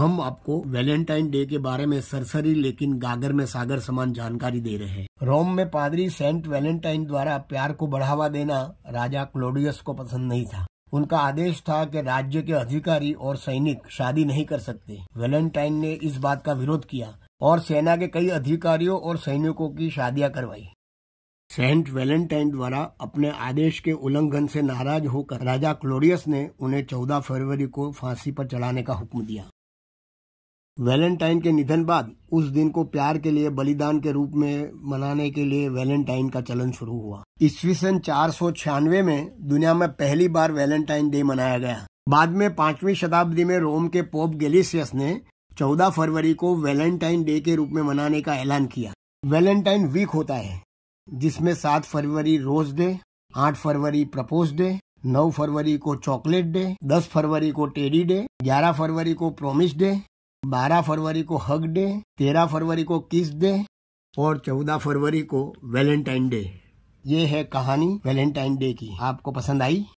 हम आपको Valentine day के बारे में सरसरी लेकिन गागर में सागर समान जानकारी दे रहे हैं रोम में पादरी सेंट वैलेंटाइन द्वारा प्यार को बढ़ावा देना राजा क्लोडियस को पसंद नहीं था उनका आदेश था कि राज्य के अधिकारी और सैनिक शादी नहीं कर सकते वैलेंटाइन ने इस बात का विरोध किया और सेना के कई अधिकारियों और सैनिकों की शादियां करवाई सेंट वैलेंटाइन द्वारा अपने आदेश के उल्लंघन से नाराज होकर राजा क्लोडियस ने उन्हें 14 फरवरी को फांसी पर चढ़ाने का हुक्म दिया वैलेंटाइन के निधन बाद उस दिन को प्यार के लिए बलिदान के रूप में मनाने के लिए वैलेंटाइन का चलन शुरू हुआ ईस्वी सन चार में दुनिया में पहली बार वैलेंटाइन डे मनाया गया बाद में पांचवी शताब्दी में रोम के पोप गेलिसियस ने 14 फरवरी को वैलेंटाइन डे के रूप में मनाने का ऐलान किया वैलेंटाइन वीक होता है जिसमें सात फरवरी रोज डे आठ फरवरी प्रपोज डे नौ फरवरी को चॉकलेट डे दस फरवरी को टेडी डे ग्यारह फरवरी को प्रोमिस डे बारह फरवरी को हग डे तेरह फरवरी को किस डे और चौदह फरवरी को वैलेंटाइन डे ये है कहानी वैलेंटाइन डे की आपको पसंद आई